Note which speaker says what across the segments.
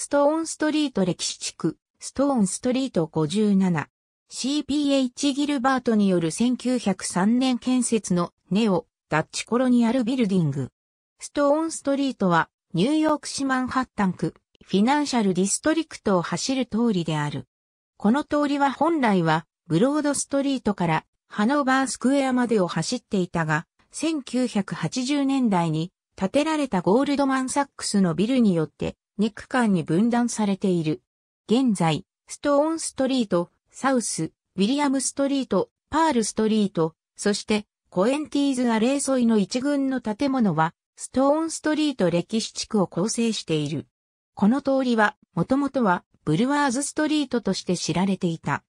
Speaker 1: ストーンストリート歴史地区、ストーンストリート57。CPH ギルバートによる1903年建設のネオ・ダッチコロニアルビルディング。ストーンストリートはニューヨーク市マンハッタン区フィナンシャルディストリクトを走る通りである。この通りは本来はブロードストリートからハノーバースクエアまでを走っていたが、1980年代に建てられたゴールドマンサックスのビルによって2区間に分断されている。現在、ストーンストリート、サウス、ウィリアムストリート、パールストリート、そしてコエンティーズアレー沿いの一群の建物は、ストーンストリート歴史地区を構成している。この通りは、もともとは、ブルワーズストリートとして知られていた。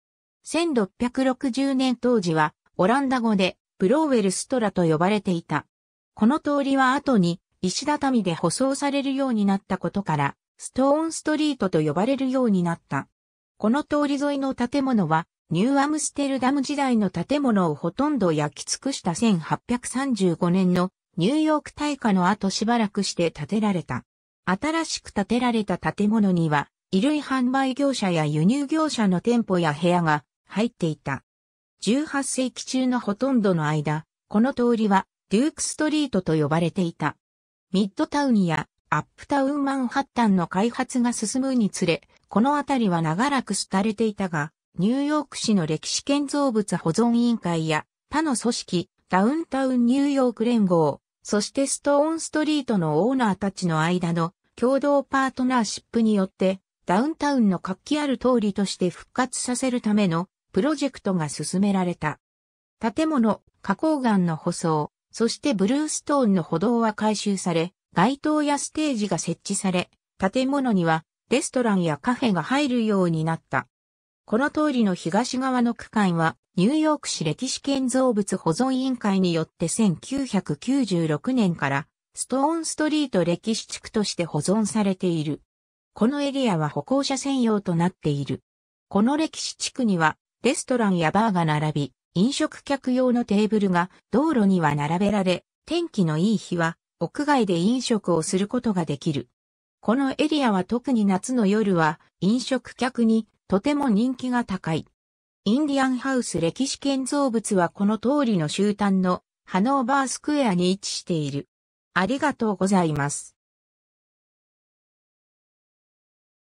Speaker 1: 1660年当時は、オランダ語で、ブローウェルストラと呼ばれていた。この通りは後に、石畳で舗装されるようになったことから、ストーンストリートと呼ばれるようになった。この通り沿いの建物は、ニューアムステルダム時代の建物をほとんど焼き尽くした1835年のニューヨーク大火の後しばらくして建てられた。新しく建てられた建物には、衣類販売業者や輸入業者の店舗や部屋が入っていた。18世紀中のほとんどの間、この通りはデュークストリートと呼ばれていた。ミッドタウンやアップタウンマンハッタンの開発が進むにつれ、この辺りは長らく廃れていたが、ニューヨーク市の歴史建造物保存委員会や他の組織、ダウンタウンニューヨーク連合、そしてストーンストリートのオーナーたちの間の共同パートナーシップによって、ダウンタウンの活気ある通りとして復活させるためのプロジェクトが進められた。建物、花崗岩の舗装、そしてブルーストーンの歩道は改修され、街灯やステージが設置され、建物にはレストランやカフェが入るようになった。この通りの東側の区間は、ニューヨーク市歴史建造物保存委員会によって1996年からストーンストリート歴史地区として保存されている。このエリアは歩行者専用となっている。この歴史地区にはレストランやバーが並び、飲食客用のテーブルが道路には並べられ、天気のいい日は屋外で飲食をすることができる。このエリアは特に夏の夜は飲食客にとても人気が高い。インディアンハウス歴史建造物はこの通りの終端のハノーバースクエアに位置している。ありがとうございます。